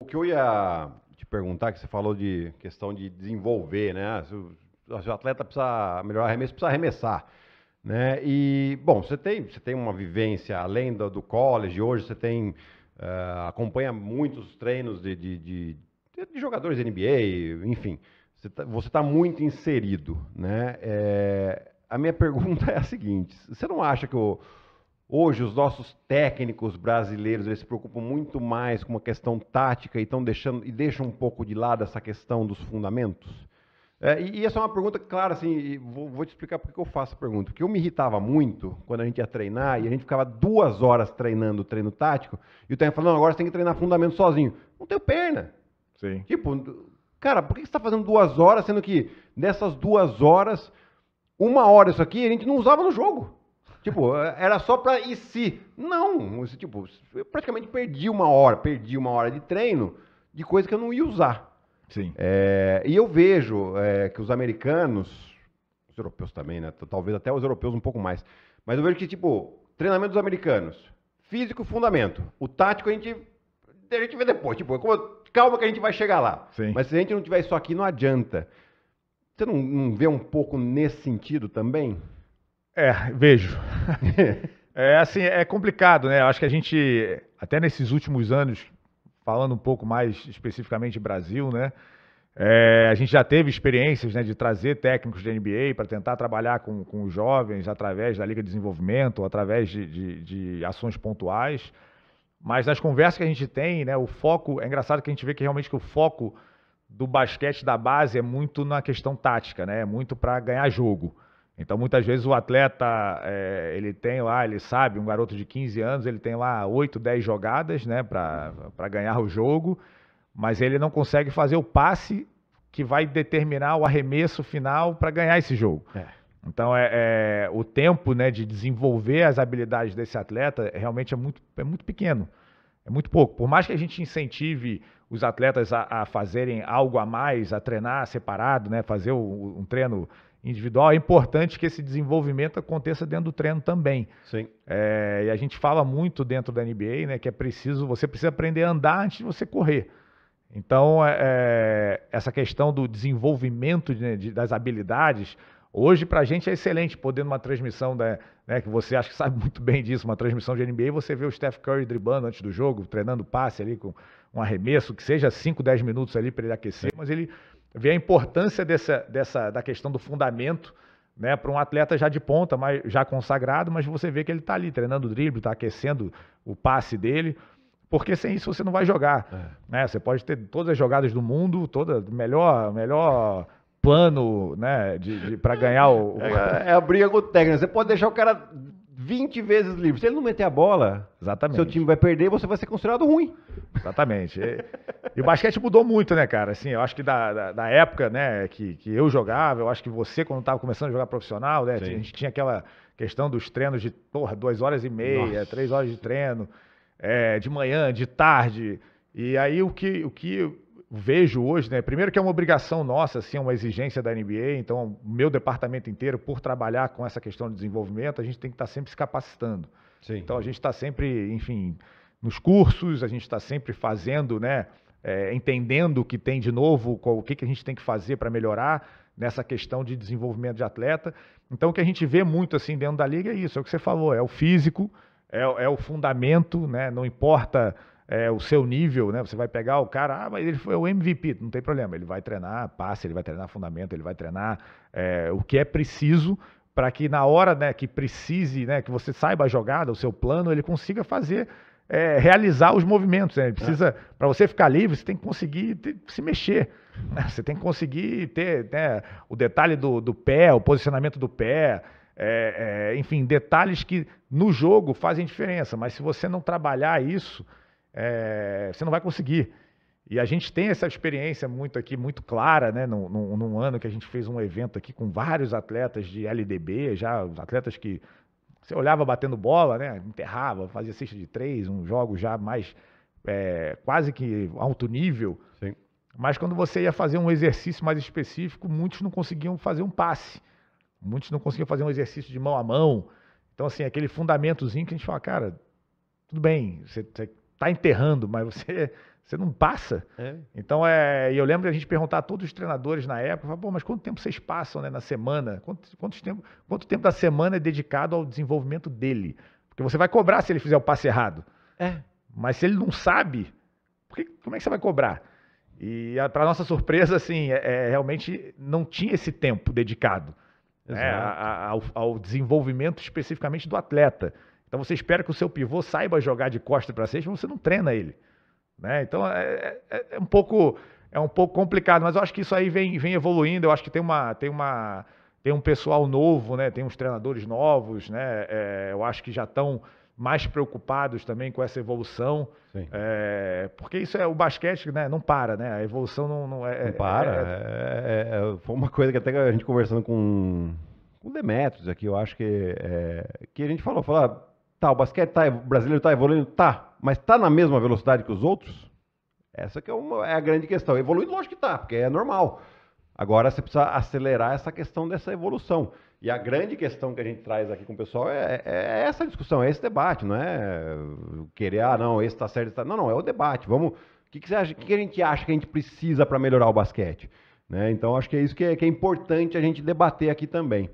O que eu ia te perguntar, que você falou de questão de desenvolver, né? Se o atleta precisa melhorar o arremesso, precisa arremessar. Né? E, bom, você tem, você tem uma vivência além do, do college, hoje você tem. Uh, acompanha muitos treinos de, de, de, de jogadores NBA, enfim. Você está tá muito inserido, né? É, a minha pergunta é a seguinte: você não acha que o, Hoje, os nossos técnicos brasileiros eles se preocupam muito mais com uma questão tática e, estão deixando, e deixam um pouco de lado essa questão dos fundamentos? É, e, e, essa é uma pergunta, claro, assim, vou, vou, te explicar porque eu faço a pergunta. Porque eu me irritava muito quando a gente ia treinar e a gente ficava duas horas treinando o treino tático e o técnico falando, agora você tem que treinar fundamento sozinho. Não tenho perna. Sim. Tipo, cara, por que você está fazendo duas horas, sendo que nessas duas horas, uma hora isso aqui a gente não usava no jogo? Tipo, eh, era só pra ir se? Não, tipo, eu praticamente perdi uma hora, perdi uma hora de treino de coisa que eu não ia usar. Sim. É, e eu vejo é, que os americanos, os europeus também, né? Talvez até os europeus um pouco mais. Mas eu vejo que, tipo, treinamento dos americanos, físico, fundamento. O tático a gente, a gente vê depois. Tipo, calma que a gente vai chegar lá. Sim. Mas se a gente não tiver isso aqui, não adianta. Você não, não vê um pouco nesse sentido também? É, vejo. É, é assim, é complicado, né? Eu acho que a gente, até nesses últimos anos, falando um pouco mais especificamente Brasil, né? É, a gente já teve experiências né, de trazer técnicos da NBA para tentar trabalhar com, com os jovens através da Liga de Desenvolvimento, através de, de, de ações pontuais. Mas nas conversas que a gente tem, né, o foco. É engraçado que a gente vê que realmente que o foco do basquete da base é muito na questão tática, né? É muito para ganhar jogo. Então, muitas vezes o atleta, é, ele tem lá, ele sabe, um garoto de 15 anos, ele tem lá 8, 10 jogadas, né, para ganhar o jogo, mas ele não consegue fazer o passe que vai determinar o arremesso final para ganhar esse jogo. É. Então, é, é, o tempo né, de desenvolver as habilidades desse atleta realmente é muito, é muito pequeno. É muito pouco. Por mais que a gente incentive os atletas a, a fazerem algo a mais, a treinar separado, né, fazer o, um treino individual, é importante que esse desenvolvimento aconteça dentro do treino também. Sim. É, e a gente fala muito dentro da NBA, né, que é preciso, você precisa aprender a andar antes de você correr. Então, é, é essa questão do desenvolvimento de, né, de, das habilidades, Hoje, para a gente, é excelente poder numa transmissão, da, né, que você acha que sabe muito bem disso, uma transmissão de NBA, você vê o Steph Curry driblando antes do jogo, treinando passe ali com um arremesso, que seja 5, 10 minutos ali para ele aquecer, mas ele vê a importância dessa, dessa da questão do fundamento né, para um atleta já de ponta, mas já consagrado, mas você vê que ele está ali treinando o drible, está aquecendo o passe dele, porque sem isso você não vai jogar. É. Né? Você pode ter todas as jogadas do mundo, toda melhor, melhor plano né, de, de para ganhar o. É, é a briga com o técnico. Né? Você pode deixar o cara 20 vezes livre. Se ele não meter a bola, Exatamente. seu time vai perder você vai ser considerado ruim. Exatamente. E, e o basquete mudou muito, né, cara? Assim, eu acho que da, da, da, época né, que, que eu jogava, eu acho que você, quando estava começando a jogar profissional, né, Sim. a gente tinha aquela questão dos treinos de, porra, duas horas e meia, Nossa. três horas de treino, é, de manhã, de tarde. E aí o que, o que vejo hoje, né? Primeiro que é uma obrigação nossa, assim, é uma exigência da NBA, então meu departamento inteiro, por trabalhar com essa questão de desenvolvimento, a gente tem que estar tá sempre se capacitando. Sim. Então a gente está sempre, enfim, nos cursos, a gente está sempre fazendo, né? É, entendendo o que tem de novo, qual, o que, que a gente tem que fazer para melhorar nessa questão de desenvolvimento de atleta. Então o que a gente vê muito assim dentro da liga é isso, é o que você falou, é o físico, é, é o fundamento, né? Não importa é, o seu nível, né? Você vai pegar o cara, ah, mas ele foi o MVP, não tem problema. Ele vai treinar passe, ele vai treinar fundamento, ele vai treinar é, o que é preciso para que na hora né, que precise, né, que você saiba a jogada, o seu plano, ele consiga fazer, é, realizar os movimentos. Né? Ele precisa, é. para você ficar livre, você tem que conseguir ter, se mexer. Né? Você tem que conseguir ter né, o detalhe do, do pé, o posicionamento do pé. É, é enfim, detalhes que no jogo fazem diferença, mas se você não trabalhar isso, é, você não vai conseguir. E a gente tem essa experiência muito aqui, muito clara, né? Num, num, num, ano que a gente fez um evento aqui com vários atletas de LDB, já atletas que você olhava batendo bola, né? Enterrava, fazia cesta de três, um jogo já mais é, quase que alto nível. Sim. Mas quando você ia fazer um exercício mais específico, muitos não conseguiam fazer um passe. Muitos não conseguiam fazer um exercício de mão a mão. Então, assim, aquele fundamentozinho que a gente fala, cara, tudo bem, você, você tá enterrando, mas você, você não passa. É. Então, é, eu lembro de a gente perguntar a todos os treinadores na época, Pô, mas quanto tempo vocês passam né, na semana? Quanto, tempo, quanto tempo da semana é dedicado ao desenvolvimento dele? Porque você vai cobrar se ele fizer o passe errado. É. Mas se ele não sabe, porque, como é que você vai cobrar? E para nossa surpresa, assim, é, é, realmente não tinha esse tempo dedicado né, a, a, ao, ao desenvolvimento especificamente do atleta. Então você espera que o seu pivô saiba jogar de costa para cesta, mas você não treina ele. Né? Então é, é, é, é, um pouco é um pouco complicado, mas eu acho que isso aí vem, vem evoluindo. Eu acho que tem uma tem uma tem um pessoal novo, né? Tem uns treinadores novos, né? É, eu acho que já estão mais preocupados também com essa evolução, é, porque isso é o basquete, né? Não para, né? A evolução não, não é. Não é, para. foi uma coisa que até a gente conversando com com Demetrios aqui, eu acho que que a gente falou, falou ah, Tá, o basquete tá, o brasileiro está evoluindo? Tá. Mas está na mesma velocidade que os outros? Essa que é, uma, é a grande questão. Evoluindo, lógico que está, porque é normal. Agora você precisa acelerar essa questão dessa evolução. E a grande questão que a gente traz aqui com o pessoal é, é, é essa discussão, é esse debate, não é, é querer, ah, não, esse está certo, esse tá... Não, não, é o debate. Vamos. O que, que, acha, que a gente acha que a gente precisa para melhorar o basquete? Né? Então, acho que é isso que é, que é importante a gente debater aqui também.